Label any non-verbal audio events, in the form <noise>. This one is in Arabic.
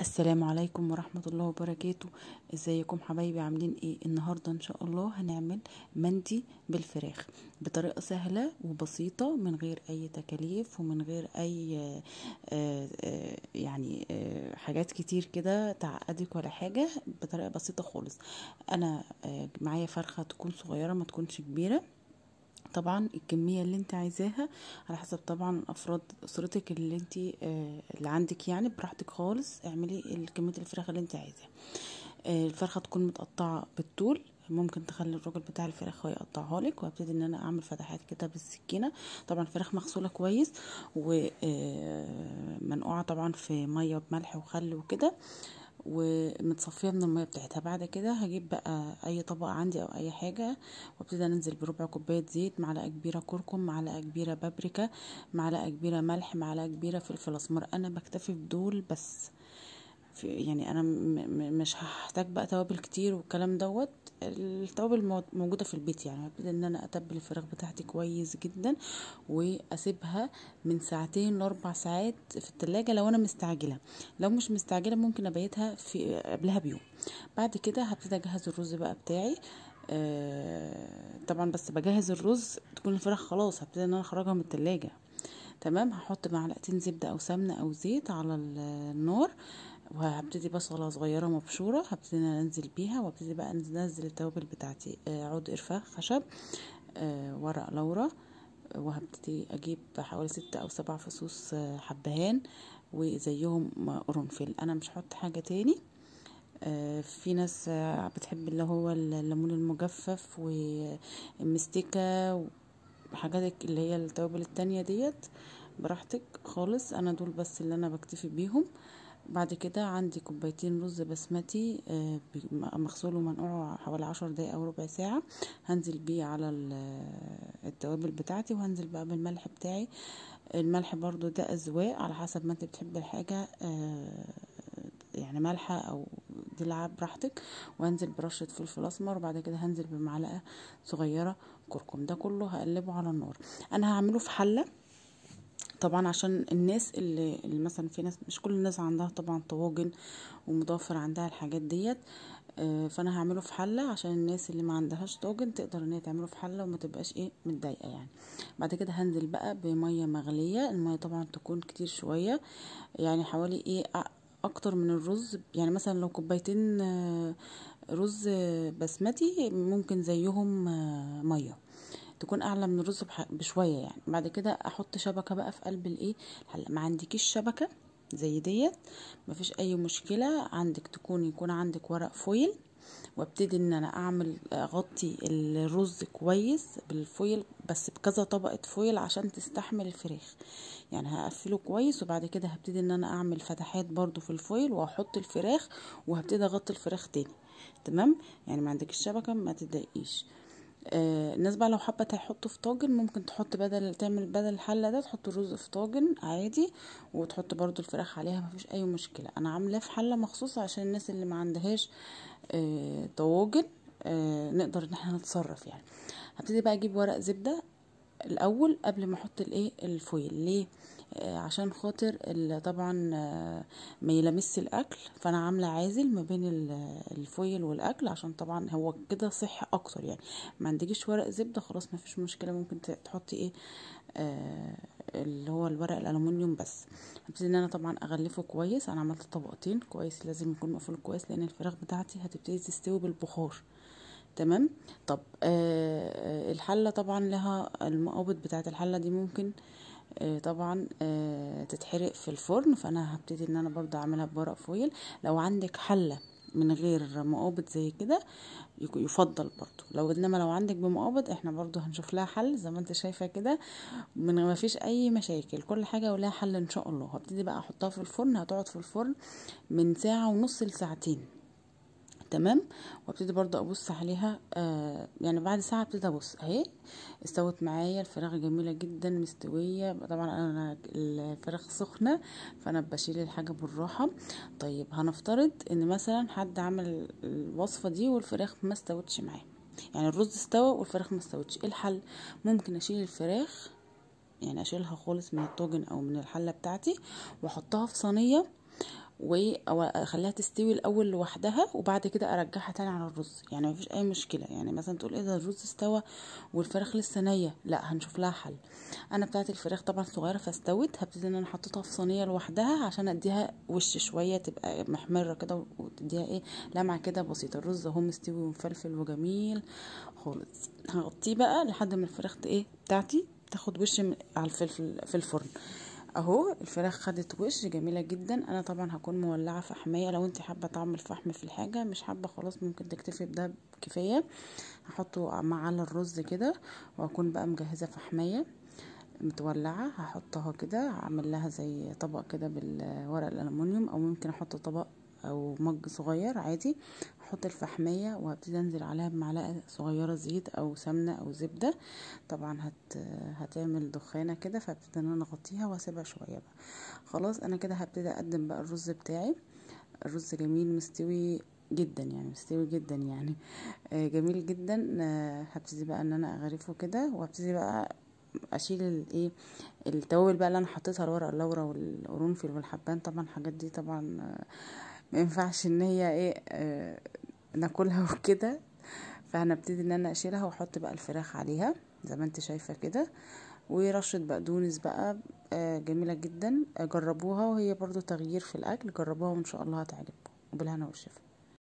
السلام عليكم ورحمة الله وبركاته ازيكم حبايبي عاملين ايه النهاردة ان شاء الله هنعمل مندي بالفراخ بطريقة سهلة وبسيطة من غير اي تكاليف ومن غير اي آآ آه، آآ آه، يعني آآ آه، حاجات كتير كده تعقدك ولا حاجة بطريقة بسيطة خالص انا معايا فرخة تكون صغيرة ما تكونش كبيرة طبعا الكميه اللي انت عايزاها على حسب طبعا افراد اسرتك اللي انت آه، اللي عندك يعني براحتك خالص اعملي كميه الفراخ اللي انت عايزاها آه، الفرخه تكون متقطعه بالطول ممكن تخلي الراجل بتاع الفراخ هو يقطعها لك وابتدي ان انا اعمل فتحات كده بالسكينه طبعا الفراخ مغسوله كويس ومنقوعه آه، طبعا في ميه بملح وخل وكده ومتصفيه من الميه بتاعتها بعد كده هجيب بقى اي طبق عندي او اي حاجه وابتدي انزل بربع كوبايه زيت معلقه كبيره كركم معلقه كبيره بابريكا معلقه كبيره ملح معلقه كبيره فلفل اسمر انا بكتفي بدول بس في يعني انا مش هحتاج بقى توابل كتير والكلام دوت التوابل موجوده في البيت يعني هبتدي ان انا اتبل الفراخ بتاعتي كويس جدا واسيبها من ساعتين لاربع ساعات في التلاجة لو انا مستعجله لو مش مستعجله ممكن ابيتها في قبلها بيوم بعد كده هبتدي اجهز الرز بقى بتاعي آه طبعا بس بجهز الرز تكون الفراخ خلاص هبتدي ان انا اخرجها من التلاجة تمام هحط معلقتين زبدة او سمنة او زيت على النار وهبتدي بصلة صغيرة مبشورة هبتدي انزل بيها وابتدي بقى انزل التوابل بتاعتي آه، عود قرفة خشب آه، ورق لورا وهبتدي اجيب حوالي ستة او سبع فصوص آه، حبهان وزيهم قرنفل انا مش هحط حاجة تاني في ناس بتحب اللي هو الليمون المجفف والمستكة وحاجات اللي هي التوابل التانية ديت براحتك خالص انا دول بس اللي انا بكتفي بيهم بعد كده عندي كوبايتين رز بسمتي آه، مغسول ومنقوع حوالي عشر دقايق او ربع ساعه هنزل بيه على التوابل بتاعتي وهنزل بقى بالملح بتاعي الملح برضو ده اذواق على حسب ما انت بتحب الحاجه آه، يعني مالحه او دلعه براحتك وهنزل برشه فلفل اسمر وبعد كده هنزل بمعلقه صغيره كركم ده كله هقلبه على النار انا هعمله في حله طبعا عشان الناس اللي, اللي مثلا في ناس مش كل الناس عندها طبعا طواجن ومضافر عندها الحاجات ديت آه، فانا هعمله في حله عشان الناس اللي ما عندهاش طاجن تقدر ان هي تعمله في حله وما تبقاش ايه متضايقه يعني بعد كده هنزل بقى بميه مغليه الميه طبعا تكون كتير شويه يعني حوالي ايه اكتر من الرز يعني مثلا لو كوبايتين آه، رز بسمتي ممكن زيهم آه، ميه تكون اعلى من الرز بشويه يعني بعد كده احط شبكه بقى في قلب الايه الحله ما عندكيش شبكه زي ديت مفيش اي مشكله عندك تكون يكون عندك ورق فويل وابتدي ان انا اعمل اغطي الرز كويس بالفويل بس بكذا طبقه فويل عشان تستحمل الفراخ يعني هقفله كويس وبعد كده هبتدي ان انا اعمل فتحات برضو في الفويل واحط الفراخ وهبتدي اغطي الفراخ تاني تمام يعني ما عندك الشبكه ما تضايقيش آه، الناس بقى لو حابه تحطه في طاجن ممكن تحط بدل تعمل بدل الحله ده تحط الرز في طاجن عادي وتحط برضو الفراخ عليها مفيش اي مشكله انا عاملاه في حله مخصوص عشان الناس اللي ما عندهاش آه، طواجن آه، نقدر ان احنا نتصرف يعني هبتدي بقى اجيب ورق زبده الاول قبل ما احط الايه الفويل ليه آه، عشان خاطر طبعا آه، ما يلمس الاكل فانا عامله عازل ما بين الفويل والاكل عشان طبعا هو كده صحي اكتر يعني ما عندكيش ورق زبده خلاص ما فيش مشكله ممكن تحطي ايه آه، اللي هو الورق الالومنيوم بس هبتدي ان انا طبعا اغلفه كويس انا عملت طبقتين كويس لازم يكون مقفول كويس لان الفراخ بتاعتي هتبتدي تستوي بالبخار تمام طب آه الحله طبعا لها المقابض بتاعه الحله دي ممكن آه آه، طبعا آه، تتحرق في الفرن فانا هبتدي ان انا برضه اعملها بورق فويل لو عندك حله من غير مقابض زي كده يفضل برضو لو انما لو عندك بمقابض احنا برضو هنشوف لها حل زي ما انت شايفه كده من ما فيش اي مشاكل كل حاجه ولها حل ان شاء الله هبتدي بقى احطها في الفرن هتقعد في الفرن من ساعه ونص لساعتين تمام وابتدي برضو ابص عليها آه يعني بعد ساعه ابتدي ابص اهي استوت معايا الفراخ جميله جدا مستويه طبعا انا الفراخ سخنه فانا بشيل الحاجه بالراحه طيب هنفترض ان مثلا حد عمل الوصفه دي والفراخ ما استوتش معاه يعني الرز استوى والفراخ ما استوتش ايه الحل ممكن اشيل الفراخ يعني اشيلها خالص من الطاجن او من الحله بتاعتي واحطها في صينيه واخليها تستوي الاول لوحدها وبعد كده ارجعها تاني على الرز يعني مفيش اي مشكله يعني مثلا تقول ايه ده الرز استوى والفراخ لسه نيه لا هنشوف لها حل انا بتاعت الفراخ طبعا صغيره فاستوت هبتدي ان انا حطيتها في صينيه لوحدها عشان اديها وش شويه تبقى محمره كده وتديها ايه لمعه كده بسيطه الرز اهو مستوي ومفلفل وجميل خالص هغطيه بقى لحد ما الفراخ ايه بتاعتي تاخد وش على الفلفل في الفرن اهو الفراخ خدت وش جميله جدا انا طبعا هكون مولعه فحميه لو انت حابه طعم الفحم في الحاجه مش حابه خلاص ممكن تكتفي بده كفايه هحطه مع على الرز كده واكون بقى مجهزه فحميه متولعه هحطها كده هعمل لها زي طبق كده بالورق الالومنيوم او ممكن احط طبق او مج صغير عادي هحط الفحمية وهبتدي انزل عليها بمعلقة صغيرة زيت او سمنة او زبدة طبعا هت... هتعمل دخانة كده فابتدي ان انا اغطيها واسيبها شوية بقى خلاص انا كده هبتدي اقدم بقى الرز بتاعي الرز جميل مستوي جدا يعني مستوي جدا يعني آه، جميل جدا آه، هبتدي بقى ان انا اغرفه كده وهبتدي بقى اشيل الايه التوابل بقى اللي انا حطيتها الورق اللورا والقرنفل والحبان طبعا الحاجات دي طبعا آه ما ينفعش ان هي ايه آه ناكلها <laughs> وكده فهنبتدي ان انا اشيلها واحط بقى الفراخ عليها زي ما انت شايفه كده ورشه بقدونس بقى آه جميله جدا جربوها وهي برضو تغيير في الاكل جربوها وان شاء الله هتعجبكم وبالهنا والشفا